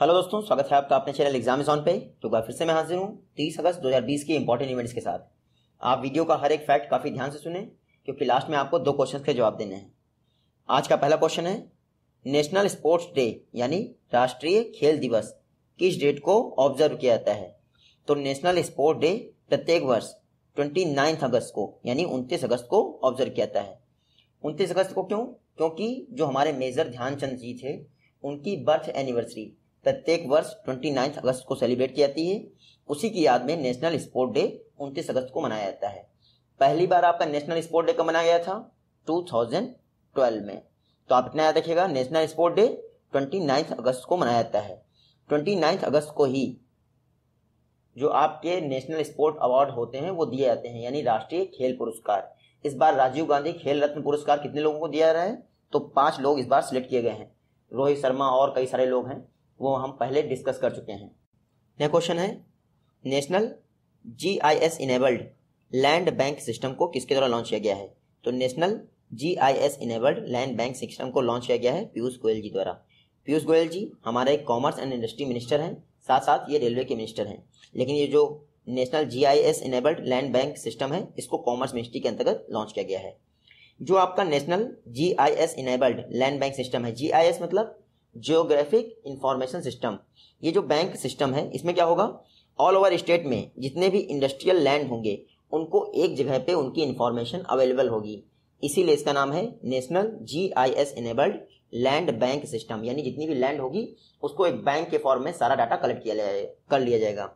hello दोस्तों स्वागत है आपका अपने चैनल एग्जाम ऑन पे तो फिर से मैं हाजिर हूँ 30 अगस्त 2020 के इंपॉर्टेंट इवेंट्स के साथ आप वीडियो का हर एक फैक्ट काफ़ी ध्यान से सुने क्योंकि लास्ट में आपको दो क्वेश्चन के जवाब देने हैं आज का पहला क्वेश्चन है नेशनल स्पोर्ट्स डे यानी राष्ट्रीय खेल दिवस किस डेट को ऑब्जर्व किया जाता है तो नेशनल स्पोर्ट डे प्रत्येक वर्ष ट्वेंटी अगस्त को यानी उनतीस अगस्त को ऑब्जर्व किया जाता है उनतीस अगस्त को क्यों क्योंकि जो हमारे मेजर ध्यानचंद जी थे उनकी बर्थ एनिवर्सरी प्रत्येक वर्ष ट्वेंटी अगस्त को सेलिब्रेट की जाती है उसी की याद में नेशनल स्पोर्ट डे उनतीस अगस्त को मनाया जाता है पहली बार आपका नेशनल स्पोर्ट डे कब मनाया गया था 2012 में तो आप इतना याद रखिएगा नेशनल स्पोर्ट डे 29 अगस्त को मनाया जाता है 29 अगस्त को ही जो आपके नेशनल स्पोर्ट अवार्ड होते हैं वो दिए जाते हैं यानी राष्ट्रीय खेल पुरस्कार इस बार राजीव गांधी खेल रत्न पुरस्कार कितने लोगों को दिया जा रहा है तो पांच लोग इस बार सिलेक्ट किए गए हैं रोहित शर्मा और कई सारे लोग हैं वो हम पहले डिस्कस कर चुके हैं यह क्वेश्चन है national G I S enabled land bank system को किसके द्वारा लॉन्च किया गया है तो national G I S enabled land bank system को लॉन्च किया गया है पीयूष गोयल जी द्वारा पीयूष गोयल जी हमारे कॉमर्स एंड इंडस्ट्री मिनिस्टर हैं साथ साथ ये रेलवे के मिनिस्टर हैं लेकिन ये जो national G I S enabled land bank system है इसको कॉमर्स मिनिस्ट्री के अंतर्गत लॉन्च किया गया है जो आपका national G I S enabled land bank system है जी आई एस मतलब जियोग्राफिक इंफॉर्मेशन सिस्टम ये जो बैंक सिस्टम है इसमें क्या होगा ऑल ओवर स्टेट में जितने भी इंडस्ट्रियल लैंड होंगे उनको एक जगह पे उनकी इंफॉर्मेशन अवेलेबल होगी इसीलिए इसका नाम है national G I S enabled land bank system यानी जितनी भी लैंड होगी उसको एक बैंक के फॉर्म में सारा डाटा कलेक्ट किया जाए कर लिया जाएगा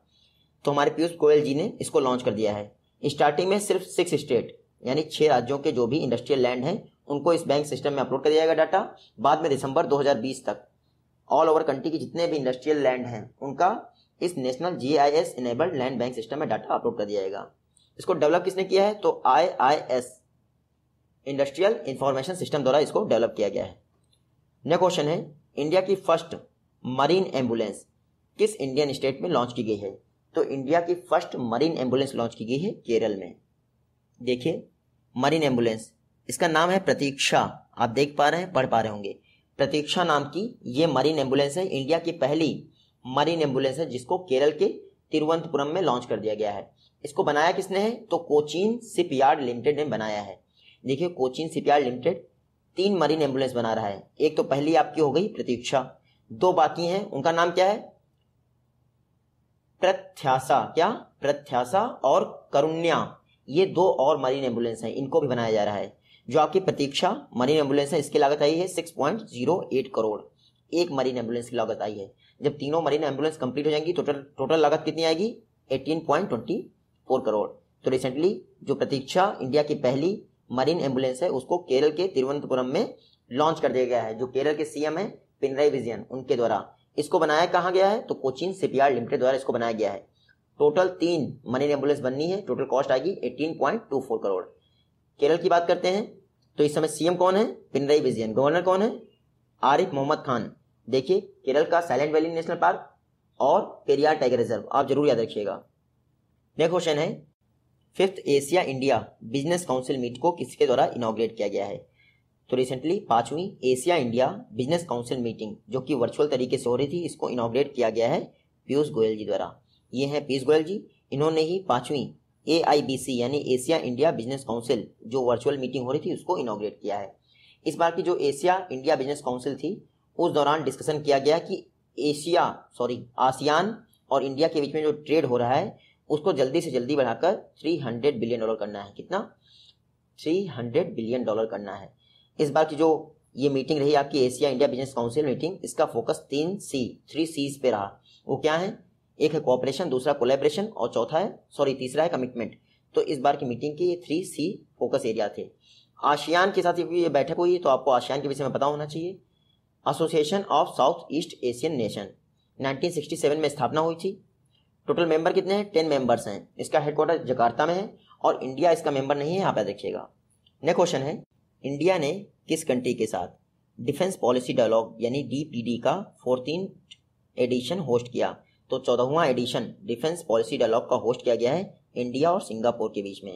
तो हमारे पीयूष गोयल जी ने इसको लॉन्च कर दिया है स्टार्टिंग में सिर्फ सिक्स स्टेट यानी छः राज्यों के जो भी इंडस्ट्रियल लैंड हैं उनको इस बैंक सिस्टम में अपलोड कर दिया जाएगा डाटा बाद में दिसंबर 2020 तक ऑल ओवर कंट्री के जितने भी इंडस्ट्रियल लैंड हैं उनका इस national G I S enabled land bank system में डाटा अपलोड कर दिया जाएगा इसको डेवलप किसने किया है तो I I S industrial information system द्वारा इसको डेवलप किया गया है नेक्स्ट क्वेश्चन है इंडिया की फर्स्ट मरीन एम्बुलेंस किस इंडियन स्टेट में लॉन्च की गई है तो इंडिया की फर्स्ट मरीन एम्बुलेंस लॉन्च की गई है केरल में देखिए मरीन एम्बुलेंस इसका नाम है प्रतीक्षा आप देख पा रहे हैं पढ़ पा रहे होंगे प्रतीक्षा नाम की ये मरीन एम्बुलेंस है इंडिया की पहली मरीन एम्बुलेंस है जिसको केरल के तिरुवंतपुरम में लॉन्च कर दिया गया है इसको बनाया किसने है तो कोचिन शिपयार्ड लिमिटेड ने बनाया है देखिए कोचीन शिपयार्ड लिमिटेड तीन मरीन एम्बुलेंस बना रहा है एक तो पहली आपकी हो गई प्रतीक्षा दो बाकी हैं उनका नाम क्या है प्रत्याशा क्या प्रत्याशा और करुण्या ये दो और मरीन एम्बुलेंस हैं इनको भी बनाया जा रहा है जो आपकी प्रतीक्षा मरीन एम्बुलेंस है इसकी लागत आई है six point zero eight crore एक मरीन एम्बुलेंस की लागत आई है जब तीनों मरीन एम्बुलेंस कंप्लीट हो जाएंगी टोटल टोटल लागत कितनी आएगी eighteen point twenty four crore तो रिसेंटली जो प्रतीक्षा इंडिया की पहली मरीन एम्बुलेंस है उसको केरल के तिरुवनंतपुरम में लॉन्च कर दिया गया है जो केरल के सीएम है पिनराई विजयन उनके द्वारा इसको बनाया कहा गया है तो कोचिन सीपीआर लिमिटेड द्वारा इसको बनाया गया है टोटल तीन मरीन एम्बुलेंस बननी है टोटल कॉस्ट आएगी eighteen point two four crore Kerala की बात करते हैं तो इस समय सीएम कौन है पिनराई विजयन गवर्नर कौन है आरिफ मोहम्मद खान देखिए केरल का साइलेंट वैली नेशनल पार्क और पेरियार टाइगर रिजर्व आप जरूर याद रखिएगा नेक्स्ट क्वेश्चन है fifth Asia India business council meet को किसके द्वारा इनाग्रेट किया गया है तो रिसेंटली पांचवी Asia India business council meeting जो कि वर्चुअल तरीके से हो रही थी इसको इनाग्रेट किया गया है पीयूष गोयल जी द्वारा ये हैं पीयूष गोयल जी इन्होंने ही पांचवी ए यानी एशिया इंडिया बिजनेस काउंसिल जो वर्चुअल मीटिंग हो रही थी उसको इनोग्रेट किया है इस बार की जो एशिया इंडिया बिजनेस काउंसिल थी उस दौरान डिस्कशन किया गया कि एशिया सॉरी आसियान और इंडिया के बीच में जो ट्रेड हो रहा है उसको जल्दी से जल्दी बढ़ाकर 300 बिलियन डॉलर करना है कितना 300 बिलियन डॉलर करना है इस बार की जो ये मीटिंग रही आपकी Asia India business council meeting इसका फोकस तीन सी थ्री सीज पे रहा वो क्या है एक है कोऑपरेशन दूसरा कोलेब्रेशन और चौथा है सॉरी तीसरा है कमिटमेंट तो इस बार की मीटिंग के ये थ्री सी फोकस एरिया थे आशियान के साथ ये बैठक हुई है तो आपको आशियान के विषय में पता होना चाहिए association of south east Asian nation 1967 में स्थापना हुई थी टोटल मेंबर कितने हैं टेन मेंबर्स हैं इसका हेडक्वार्टर जकार्ता में है और इंडिया इसका मेंबर नहीं है यहाँ पर देखिएगा नेक्स्ट क्वेश्चन है इंडिया ने किस कंट्री के साथ डिफेंस पॉलिसी डायलॉग यानी डी का फोर्टीन एडिशन होस्ट किया तो चौदहवा एडिशन डिफेंस पॉलिसी डायलॉग का होस्ट किया गया है इंडिया और सिंगापुर के बीच में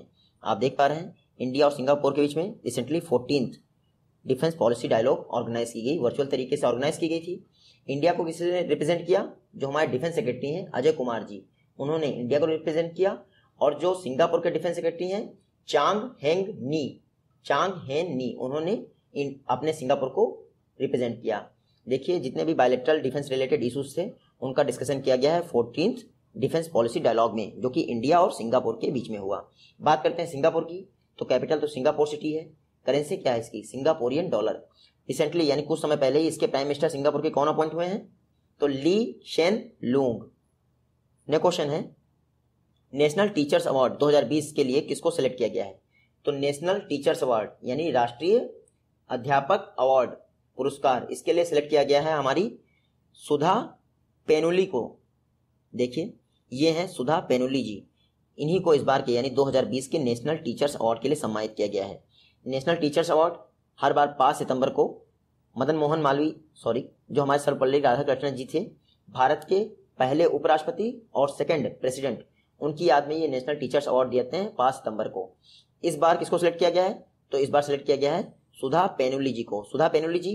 आप देख पा रहे हैं इंडिया और सिंगापुर के बीच में recently fourteen defence policy dialogue organise की गई वर्चुअल तरीके से ऑर्गेनाइज की गई थी इंडिया को ने रिप्रेजेंट किया जो हमारे डिफेंस सेक्रेटरी हैं अजय कुमार जी उन्होंने इंडिया को रिप्रेजेंट किया और जो सिंगापुर के डिफेंस सेक्रेटरी हैं चांग हेंग नी चांग हेंग नी उन्होंने अपने सिंगापुर को रिप्रेजेंट किया देखिए जितने भी बायोलेक्ट्रल डिफेंस रिलेटेड इशूज थे उनका डिस्कशन किया गया है फोर्टीन डिफेंस पॉलिसी डायलॉग में जो कि इंडिया और सिंगापुर के बीच में हुआ बात करते हैं सिंगापुर की तो कैपिटल तो सिंगापुर सिटी है करेंसी क्या है इसकी सिंगापुरियन डॉलर रिसेंटली यानी कुछ समय पहले ही इसके प्राइम मिनिस्टर सिंगापुर के कौन अपॉइंट हुए हैं तो ली शेन लूंग ने क्वेश्चन है नेशनल टीचर्स अवार्ड 2020 के लिए किसको सेलेक्ट किया गया है तो नेशनल टीचर्स अवार्ड यानी राष्ट्रीय अध्यापक अवार्ड पुरस्कार इसके लिए सिलेक्ट किया गया है हमारी सुधा पेनोली को देखिए ये हैं सुधा पेनोली जी इन्हीं को इस बार के यानी 2020 के नेशनल टीचर्स अवार्ड के लिए सम्मानित किया गया है नेशनल टीचर्स अवार्ड हर बार पाँच सितंबर को मदन मोहन मालवी सॉरी जो हमारे सर्वपल्ली राधाकृष्णन जी थे भारत के पहले उपराष्ट्रपति और सेकेंड प्रेसिडेंट उनकी याद में ये नेशनल टीचर्स अवार्ड दिए जाते हैं पाँच सितंबर को इस बार किसको सिलेक्ट किया गया है तो इस बार सिलेक्ट किया गया है सुधा पेनुली जी को सुधा पेनुली जी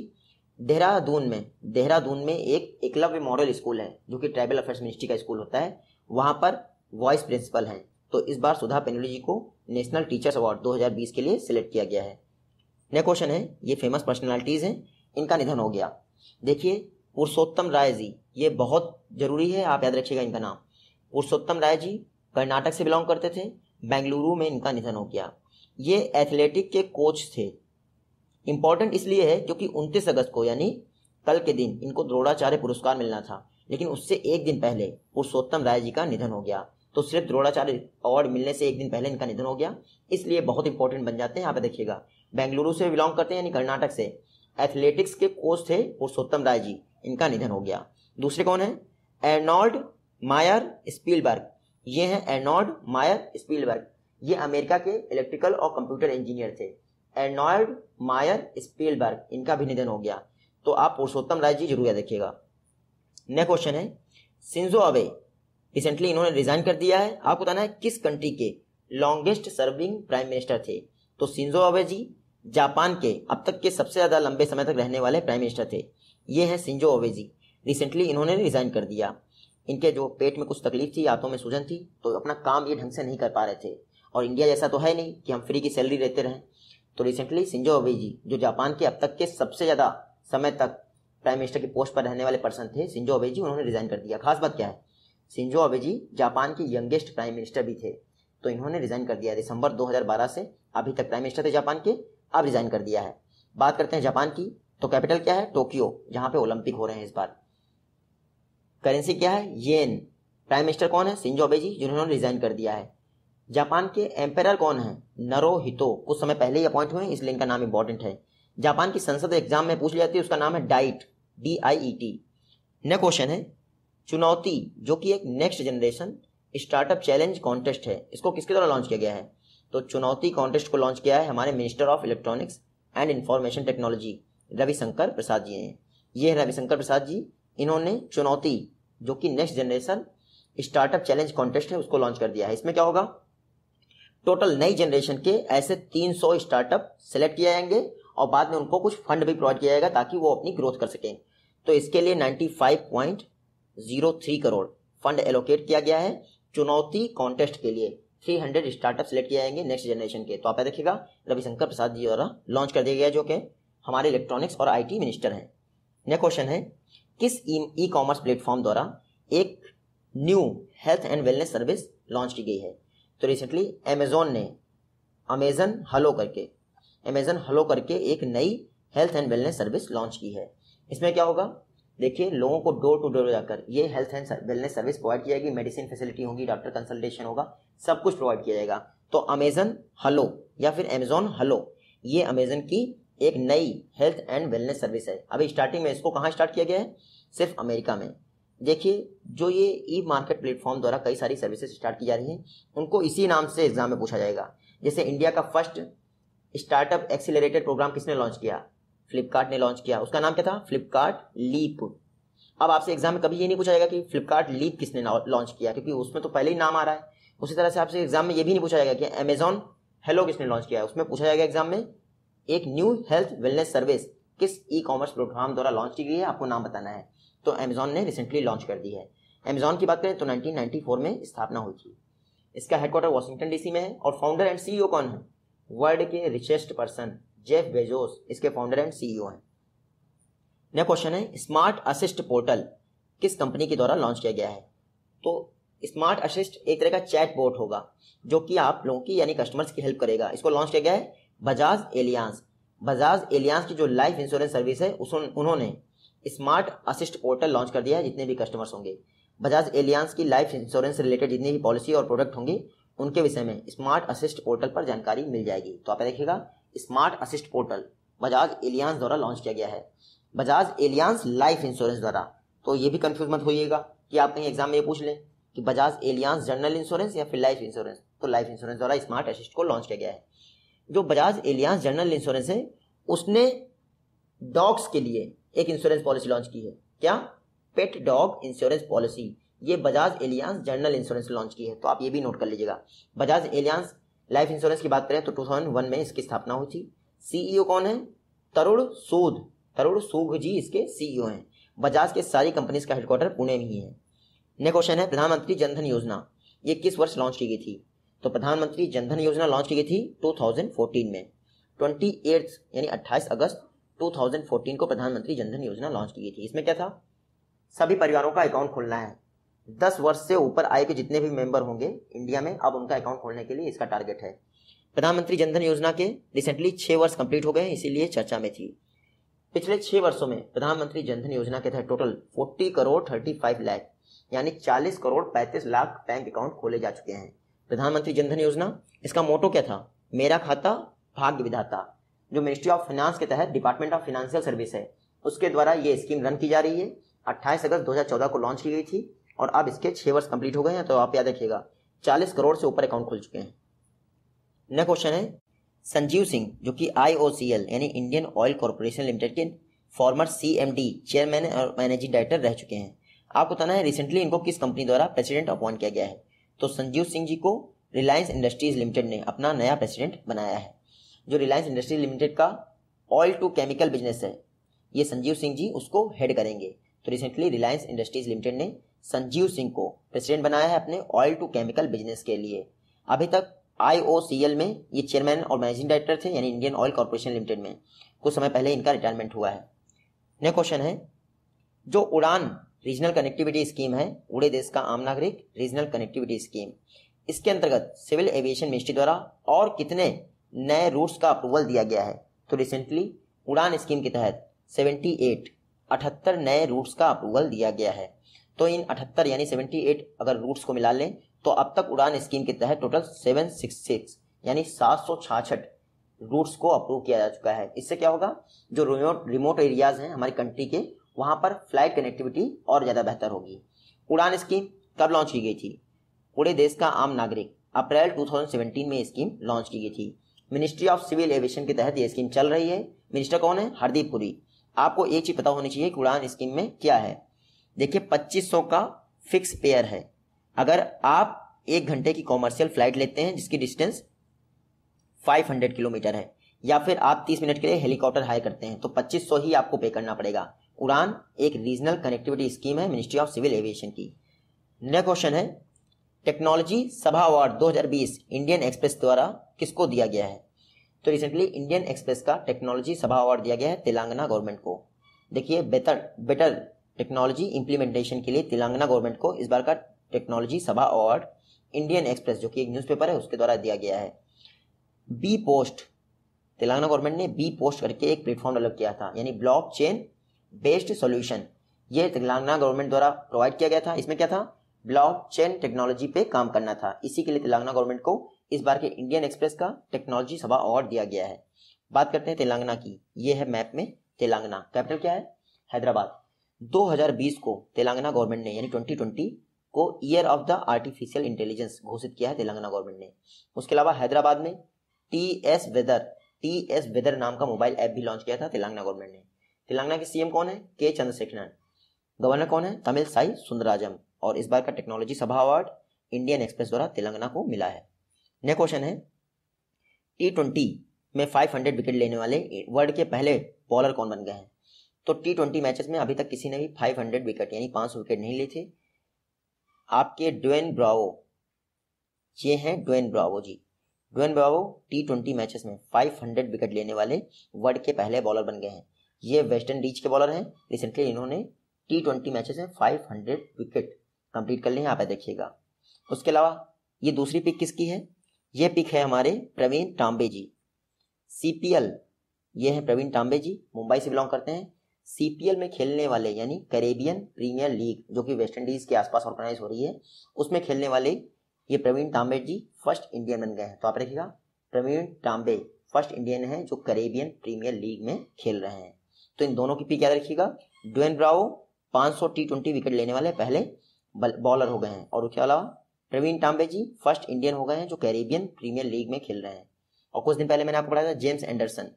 देहरादून में देहरादून में एक एकलव्य मॉडल स्कूल है जो कि ट्राइबल अफेयर्स मिनिस्ट्री का स्कूल होता है वहाँ पर वॉइस प्रिंसिपल हैं तो इस बार सुधा पेनोली जी को नेशनल टीचर्स अवार्ड 2020 के लिए सिलेक्ट किया गया है नेक्स्ट क्वेश्चन है ये फेमस पर्सनैलिटीज़ हैं इनका निधन हो गया देखिए पुरुषोत्तम राय जी ये बहुत ज़रूरी है आप याद रखिएगा इनका नाम पुरुषोत्तम राय जी कर्नाटक से बिलोंग करते थे बेंगलुरु में इनका निधन हो गया ये एथलेटिक के कोच थे इंपॉर्टेंट इसलिए है क्योंकि उनतीस अगस्त को यानी कल के दिन इनको द्रोणाचार्य पुरस्कार मिलना था लेकिन उससे एक दिन पहले पुरुषोत्तम राय जी का निधन हो गया तो सिर्फ द्रोणाचार्य अवार्ड मिलने से एक दिन पहले इनका निधन हो गया इसलिए बहुत इंपॉर्टेंट बन जाते हैं यहाँ पे देखिएगा बेंगलुरु से बिलोंग करते हैं यानी कर्नाटक से एथलेटिक्स के कोच थे पुरुषोत्तम राय जी इनका निधन हो गया दूसरे कौन है एर्नॉल्ड मायर स्पीलबर्ग ये हैं एर्नॉल्ड मायर स्पीलबर्ग ये अमेरिका के इलेक्ट्रिकल और कंप्यूटर इंजीनियर थे एर्नॉल्ड मायर स्पीलबर्ग इनका भी निधन हो गया तो आप पुरुषोत्तम राय जी जरूर देखिएगा नेक्स्ट क्वेश्चन है सिंजो अवे रिसेंटली इन्होंने रिजाइन कर दिया है आपको बताना है किस कंट्री के लॉन्गेस्ट सर्विंग प्राइम मिनिस्टर थे तो सिंजो अवे जी जापान के अब तक के सबसे ज़्यादा लंबे समय तक रहने वाले प्राइम मिनिस्टर थे ये हैं सिंजो अवे जी रिसेंटली इन्होंने रिजाइन कर दिया इनके जो पेट में कुछ तकलीफ थी आंतों में सूजन थी तो अपना काम ये ढंग से नहीं कर पा रहे थे और इंडिया जैसा तो है नहीं कि हम फ्री की सैलरी लेते रहें तो रिसेंटली सिंजो अबे जी जो जापान के अब तक के सबसे ज़्यादा समय तक प्राइम मिनिस्टर की पोस्ट पर रहने वाले पर्सन थे सिंजो अबे जी उन्होंने रिज़ाइन कर दिया खास बात क्या है सिंजो अबे जी जापान के यंगेस्ट प्राइम मिनिस्टर भी थे तो इन्होंने रिज़ाइन कर दिया दिसंबर 2012 से अभी तक प्राइम मिनिस्टर थे जापान के अब रिज़ाइन कर दिया है बात करते हैं जापान की तो कैपिटल क्या है टोक्यो जहाँ पे ओलंपिक हो रहे हैं इस बार करेंसी क्या है येन प्राइम मिनिस्टर कौन है सिंजो अबे जी जिन्होंने रिज़ाइन कर दिया है जापान के एम्पायर कौन है नरो हितो कुछ समय पहले ही अपॉइंट हुए इसलिए इनका नाम इंपॉर्टेंट है जापान की संसद एग्जाम में पूछ ली जाती है उसका नाम है diet D I E T next question है चुनौती जो कि एक next generation startup challenge contest है इसको किसके द्वारा लॉन्च किया गया है तो चुनौती कॉन्टेस्ट को लॉन्च किया है हमारे minister of electronics and information technology Ravishankar Prasad ji ने ये है रविशंकर प्रसाद जी इन्होंने चुनौती जो कि next generation startup challenge contest है उसको लॉन्च कर दिया है इसमें क्या होगा टोटल नई जनरेशन के ऐसे 300 स्टार्टअप सेलेक्ट किए जाएंगे और बाद में उनको कुछ फंड भी प्रोवाइड किया जाएगा ताकि वो अपनी ग्रोथ कर सकें तो इसके लिए 95.03 करोड़ फंड एलोकेट किया गया है चुनौती कॉन्टेस्ट के लिए 300 स्टार्टअप सेलेक्ट किए जाएंगे नेक्स्ट जनरेशन के तो आप देखिएगा रविशंकर प्रसाद जी द्वारा लॉन्च कर दिया गया जो कि हमारे इलेक्ट्रॉनिक्स और आईटी मिनिस्टर हैं नेक्स्ट क्वेश्चन है किस ई कॉमर्स प्लेटफॉर्म द्वारा एक new health and wellness service launch की गई है तो रिसेंटली अमेज़ोन ने अमेज़न हलो करके अमेज़न हलो करके एक नई health and wellness service launch की है इसमें क्या होगा देखिए लोगों को डोर टू डोर जाकर ये health and wellness service provide किया जाएगी मेडिसिन फैसिलिटी होगी डॉक्टर कंसल्टेशन होगा सब कुछ प्रोवाइड किया जाएगा तो अमेजन हलो या फिर अमेजोन हलो ये अमेजन की एक नई हेल्थ एंड वेलनेस सर्विस है अभी स्टार्टिंग में इसको कहाँ स्टार्ट किया गया है सिर्फ अमेरिका में देखिए जो ये ई मार्केट प्लेटफॉर्म द्वारा कई सारी सर्विसेज स्टार्ट की जा रही हैं उनको इसी नाम से एग्जाम में पूछा जाएगा जैसे इंडिया का फर्स्ट स्टार्टअप एक्सिलरेटेड प्रोग्राम किसने लॉन्च किया फ्लिपकार्ट ने लॉन्च किया उसका नाम क्या था फ्लिपकार्ट लीप अब आपसे एग्जाम में कभी ये नहीं पूछा जाएगा कि फ्लिपकार्ट लीप किसने लॉन्च किया क्योंकि उसमें तो पहले ही नाम आ रहा है उसी तरह से आपसे एग्जाम में ये भी नहीं पूछा जाएगा कि अमेजॉन हेलो किसने लॉन्च किया है उसमें पूछा जाएगा एग्जाम में एक न्यू हेल्थ वेलनेस सर्विस किस ई कॉमर्स प्रोग्राम द्वारा लॉन्च की गई है आपको नाम बताना है तो अमेजोन ने रिसेंटली लॉन्च कर दी है अमेजोन की बात करें तो 1994 में स्थापना हुई थी इसका हेडक्वार्टर वाशिंगटन डीसी में है और फाउंडर एंड सीईओ कौन है वर्ल्ड के रिचेस्ट पर्सन जेफ बेजोस इसके फाउंडर एंड सीईओ हैं नेक्स्ट क्वेश्चन है स्मार्ट असिस्ट पोर्टल किस कंपनी के द्वारा लॉन्च किया गया है तो स्मार्ट असिस्ट एक तरह का चैट बोट होगा जो कि आप लोगों की यानी कस्टमर्स की हेल्प करेगा इसको लॉन्च किया गया है बजाज एलियांस बजाज एलियांस की जो लाइफ इंश्योरेंस सर्विस है उस उन्होंने स्मार्ट असिस्ट पोर्टल लॉन्च कर दिया है जितने भी कस्टमर्स होंगे बजाज एलियंस की लाइफ इंश्योरेंस रिलेटेड जितनी भी पॉलिसी और प्रोडक्ट होंगे उनके विषय में स्मार्ट असिस्ट पोर्टल पर जानकारी मिल जाएगी तो आप देखिएगा smart assist portal Bajaj Allianz द्वारा लॉन्च किया गया है बजाज एलियंस लाइफ इंश्योरेंस द्वारा तो ये भी कंफ्यूज मत होइएगा कि आप कहीं एग्जाम में ये पूछ लें कि बजाज एलियंस जनरल इंश्योरेंस या फिर लाइफ इंश्योरेंस तो लाइफ इंश्योरेंस द्वारा स्मार्ट असिस्ट को लॉन्च किया गया है जो बजाज एलियंस जनरल इंश्योरेंस है उसने डॉग्स के लिए एक इंश्योरेंस पॉलिसी लॉन्च की है क्या पेट डॉग इंश्योरेंस पॉलिसी ये Bajaj Allianz general insurance launch की है तो आप ये भी नोट कर लीजिएगा बजाज एलियंस लाइफ इंश्योरेंस की बात करें तो 2001 में इसकी स्थापना हुई थी सीईओ e कौन है तरुण सूद तरुण सूघ जी इसके सीईओ e हैं बजाज के सारी कंपनीज का हेडक्वार्टर पुणे में ही है नेक्स्ट क्वेश्चन है प्रधानमंत्री जनधन योजना ये किस वर्ष लॉन्च की गई थी तो प्रधानमंत्री जनधन योजना लॉन्च की गई थी 2014 में ट्वेंटी यानी 28 अगस्त 2014 को प्रधानमंत्री जनधन योजना लॉन्च की गई थी इसमें क्या था सभी परिवारों का अकाउंट खोलना है दस वर्ष से ऊपर आय के जितने भी मेंबर होंगे इंडिया में अब उनका अकाउंट खोलने के लिए इसका टारगेट है प्रधानमंत्री जनधन योजना के रिसेंटली छह वर्ष कंप्लीट हो गए इसीलिए चर्चा में थी पिछले छह वर्षों में प्रधानमंत्री जनधन योजना के तहत टोटल फोर्टी करोड़ 35 लाख यानी चालीस करोड़ पैंतीस लाख बैंक अकाउंट खोले जा चुके हैं प्रधानमंत्री जनधन योजना इसका मोटो क्या था मेरा खाता भाग्य विधाता जो मिनिस्ट्री ऑफ फाइनेंस के तहत डिपार्टमेंट ऑफ फाइनेंशियल सर्विस है उसके द्वारा ये स्कीम रन की जा रही है अट्ठाईस अगस्त दो को लॉन्च की गई थी और अब इसके छः वर्ष कंप्लीट हो गए हैं तो आप याद रखिएगा चालीस करोड़ से ऊपर अकाउंट खुल चुके हैं नेक्स्ट क्वेश्चन है संजीव सिंह जो कि आई यानी इंडियन ऑयल कॉरपोरेशन लिमिटेड के फॉर्मर सी चेयरमैन और मैनेजिंग डायरेक्टर रह चुके हैं आपको बताना है रिसेंटली इनको किस कंपनी द्वारा प्रेसिडेंट अपॉइंट किया गया है तो संजीव सिंह जी को रिलायंस इंडस्ट्रीज लिमिटेड ने अपना नया प्रेसिडेंट बनाया है जो रिलायंस इंडस्ट्री लिमिटेड का ऑयल टू केमिकल बिजनेस है ये संजीव सिंह जी उसको हेड करेंगे तो रिसेंटली रिलायंस इंडस्ट्रीज लिमिटेड ने संजीव सिंह को प्रेसिडेंट बनाया है अपने ऑयल टू केमिकल बिजनेस के लिए अभी तक आई में ये चेयरमैन और मैनेजिंग डायरेक्टर थे यानी इंडियन ऑयल कॉरपोरेशन लिमिटेड में कुछ समय पहले इनका रिटायरमेंट हुआ है नेक्स्ट क्वेश्चन है जो उड़ान रीजनल कनेक्टिविटी स्कीम है उड़े देश का आम नागरिक रीजनल कनेक्टिविटी स्कीम इसके अंतर्गत सिविल एविएशन मिनिस्ट्री द्वारा और कितने नए रूट्स का अप्रूवल दिया गया है तो रिसेंटली उड़ान स्कीम के तहत 78 अठहत्तर नए रूट्स का अप्रूवल दिया गया है तो इन अठहत्तर यानी 78 अगर रूट्स को मिला लें तो अब तक उड़ान स्कीम के तहत टोटल 766 यानी सात रूट्स को अप्रूव किया जा चुका है इससे क्या होगा जो रिमोट रिमोट एरियाज हैं हमारी कंट्री के वहां पर फ्लाइट कनेक्टिविटी और ज़्यादा बेहतर होगी उड़ान स्कीम कब लॉन्च की गई थी पूरे देश का आम नागरिक अप्रैल 2017 में स्कीम लॉन्च की गई थी मिनिस्ट्री ऑफ सिविल एविएशन के तहत ये स्कीम चल रही है मिनिस्टर कौन है हरदीप पुरी आपको एक चीज पता होनी चाहिए कि उड़ान स्कीम में क्या है देखिए 2500 का फिक्स पेयर है अगर आप एक घंटे की कॉमर्शियल फ्लाइट लेते हैं जिसकी डिस्टेंस 500 किलोमीटर है या फिर आप 30 मिनट के लिए हेलीकॉप्टर हायर करते हैं तो 2500 ही आपको पे करना पड़ेगा उड़ान एक रीजनल कनेक्टिविटी स्कीम है मिनिस्ट्री ऑफ सिविल एविएशन की नेक्स्ट क्वेश्चन है टेक्नोलॉजी सभा अवार्ड 2020 इंडियन एक्सप्रेस द्वारा किसको दिया गया है तो रिसेंटली इंडियन एक्सप्रेस का टेक्नोलॉजी सभा अवार्ड दिया गया है तेलंगाना गवर्नमेंट को देखिए बेहतर बेटर टेक्नोलॉजी इंप्लीमेंटेशन के लिए तेलंगाना गवर्नमेंट को इस बार का Technology Sabha award Indian express जो कि एक न्यूज़पेपर है उसके द्वारा दिया गया है बी पोस्ट तेलंगाना गवर्नमेंट ने बी पोस्ट करके एक प्लेटफॉर्म डेवलप किया था यानी ब्लॉक चेन बेस्ड सोल्यूशन ये तेलंगाना गवर्नमेंट द्वारा प्रोवाइड किया गया था इसमें क्या था ब्लॉक चेन टेक्नोलॉजी पे काम करना था इसी के लिए तेलंगाना गवर्नमेंट को इस बार के इंडियन एक्सप्रेस का टेक्नोलॉजी सभा अवार्ड दिया गया है बात करते हैं तेलंगाना की ये है मैप में तेलंगाना कैपिटल क्या है हैदराबाद 2020 को तेलंगाना गवर्नमेंट ने यानी 2020 को year of the artificial intelligence घोषित किया है तेलंगाना गवर्नमेंट ने उसके अलावा हैदराबाद में T S weather T S weather नाम का मोबाइल ऐप भी लॉन्च किया था तेलंगाना गवर्नमेंट ने तेलंगाना के सीएम कौन है के चंद्रशेखरन गवर्नर कौन है तमिल साई सुंदराजम और इस बार का Technology Sabha award Indian Express द्वारा तेलंगाना को मिला है नेक्स्ट क्वेश्चन है टी ट्वेंटी में फाइव हंड्रेड विकेट लेने वाले वर्ल्ड के पहले बॉलर कौन बन गए हैं तो टी ट्वेंटी मैचेस में अभी तक किसी ने भी फाइव हंड्रेड विकेट यानी पाँच सौ विकेट नहीं ले थे आपके ड्वेन ब्रावो ये हैं Dwayne Bravo ji Dwayne Bravo T twenty matches में फाइव हंड्रेड विकेट लेने वाले वर्ल्ड के पहले बॉलर बन गए हैं ये वेस्ट इंडीज के बॉलर हैं रिसेंटली इन्होंने टी ट्वेंटी मैचेस में फाइव हंड्रेड विकेट कंप्लीट कर लिए आप देखिएगा उसके अलावा ये दूसरी पिक किसकी है ये पिक है हमारे प्रवीण टाम्बे जी सीपीएल ये है प्रवीण टाम्बे जी मुंबई से बिलोंग करते हैं सीपीएल में खेलने वाले यानी करेबियन प्रीमियर लीग जो कि वेस्ट इंडीज के आसपास ऑर्गेनाइज हो रही है उसमें खेलने वाले ये प्रवीण टाम्बे जी फर्स्ट इंडियन बन गए हैं तो आप रखिएगा प्रवीण टाम्बे फर्स्ट इंडियन है जो करेबियन प्रीमियर लीग में खेल रहे हैं तो इन दोनों की पिक याद रखिएगा ड्वेन पांच सौ टी ट्वेंटी विकेट लेने वाले पहले बॉलर हो गए हैं और उसके अलावा प्रवीण टाम्बे जी फर्स्ट इंडियन हो गए हैं जो कैरेबियन प्रीमियर लीग में खेल रहे हैं और कुछ दिन पहले मैंने आपको बताया था जेम्स एंडरसन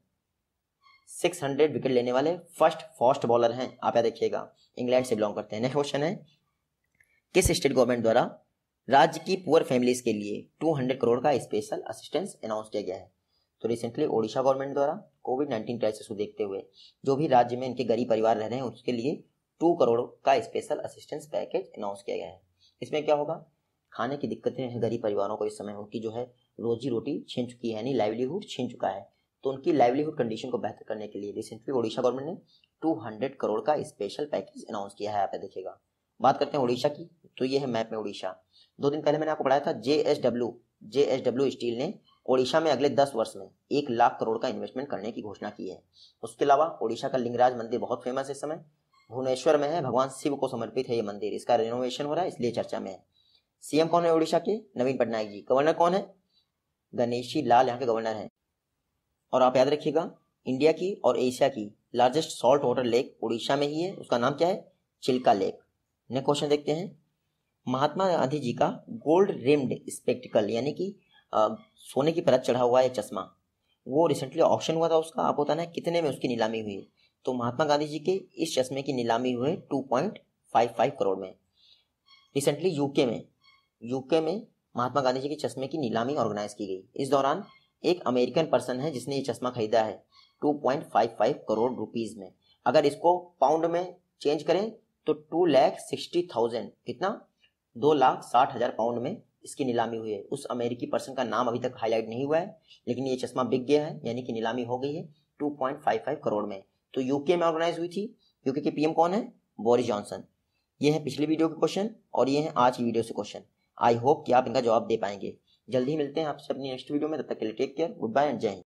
600 विकेट लेने वाले फर्स्ट फास्ट बॉलर हैं आप यहाँ देखिएगा इंग्लैंड से बिलोंग करते हैं नेक्स्ट क्वेश्चन है किस स्टेट गवर्नमेंट द्वारा राज्य की पुअर फैमिलीज के लिए 200 करोड़ का स्पेशल असिस्टेंस अनाउंस किया गया है तो रिसेंटली ओडिशा गवर्नमेंट द्वारा कोविड नाइन्टीन क्राइसिस को देखते हुए जो भी राज्य में इनके गरीब परिवार रह रहे हैं उसके लिए टू करोड़ का स्पेशल असिस्टेंस पैकेज अनाउंस किया गया है इसमें क्या होगा खाने की दिक्कतें हैं गरीब परिवारों को इस समय उनकी जो है रोजी रोटी छीन चुकी है यानी लाइवलीहुड छीन चुका है तो उनकी लाइवलीहुड कंडीशन को बेहतर करने के लिए रिसेंटली ओडिशा गवर्नमेंट ने टू करोड़ का स्पेशल पैकेज अनाउंस किया है आप देखेगा देखिएगा बात करते हैं उड़ीसा की तो ये है मैप में उड़ीसा दो दिन पहले मैंने आपको पढ़ाया था J S W J S W steel ने ओडिशा में अगले दस वर्ष में एक लाख करोड़ का इन्वेस्टमेंट करने की घोषणा की है उसके अलावा ओडिशा का लिंगराज मंदिर बहुत फेमस है इस समय भुवनेश्वर में है भगवान शिव को समर्पित है ये मंदिर इसका रिनोवेशन हो रहा है इसलिए चर्चा में है सीएम कौन है उड़ीसा के नवीन पटनायक जी गवर्नर कौन है गणेशी लाल यहाँ के गवर्नर हैं और आप याद रखिएगा इंडिया की और एशिया की largest salt water lake Orissa में ही है उसका नाम क्या है चिल्का लेक नेक्स्ट क्वेश्चन देखते हैं महात्मा गांधी जी का गोल्ड रिम्ड स्पेक्टिकल यानी कि सोने की परत चढ़ा हुआ है चश्मा वो रिसेंटली ऑप्शन हुआ था उसका आप बताना है कितने में उसकी नीलामी हुई है तो महात्मा गांधी जी के इस चश्मे की नीलामी हुई है two point five five crore में रिसेंटली यूके में यूके में महात्मा गांधी जी के चश्मे की नीलामी ऑर्गेनाइज की गई इस दौरान एक अमेरिकन पर्सन है जिसने ये चश्मा खरीदा है 2.55 करोड़ रुपीज में अगर इसको पाउंड में चेंज करें तो टू लैख सिक्सटी थाउजेंड कितना दो लाख साठ हजार पाउंड में इसकी नीलामी हुई है उस अमेरिकी पर्सन का नाम अभी तक हाईलाइट नहीं हुआ है लेकिन ये चश्मा बिक गया है यानी कि नीलामी हो गई है 2.55 करोड़ में तो यूके में ऑर्गेनाइज हुई थी यूके के पीएम कौन है बोरिस जॉनसन ये है पिछली वीडियो के क्वेश्चन और ये है आज की वीडियो से क्वेश्चन आई होप कि आप इनका जवाब दे पाएंगे जल्दी ही मिलते हैं आपसे अपनी नेक्स्ट वीडियो में तब तक के लिए take care good bye and Jai Hind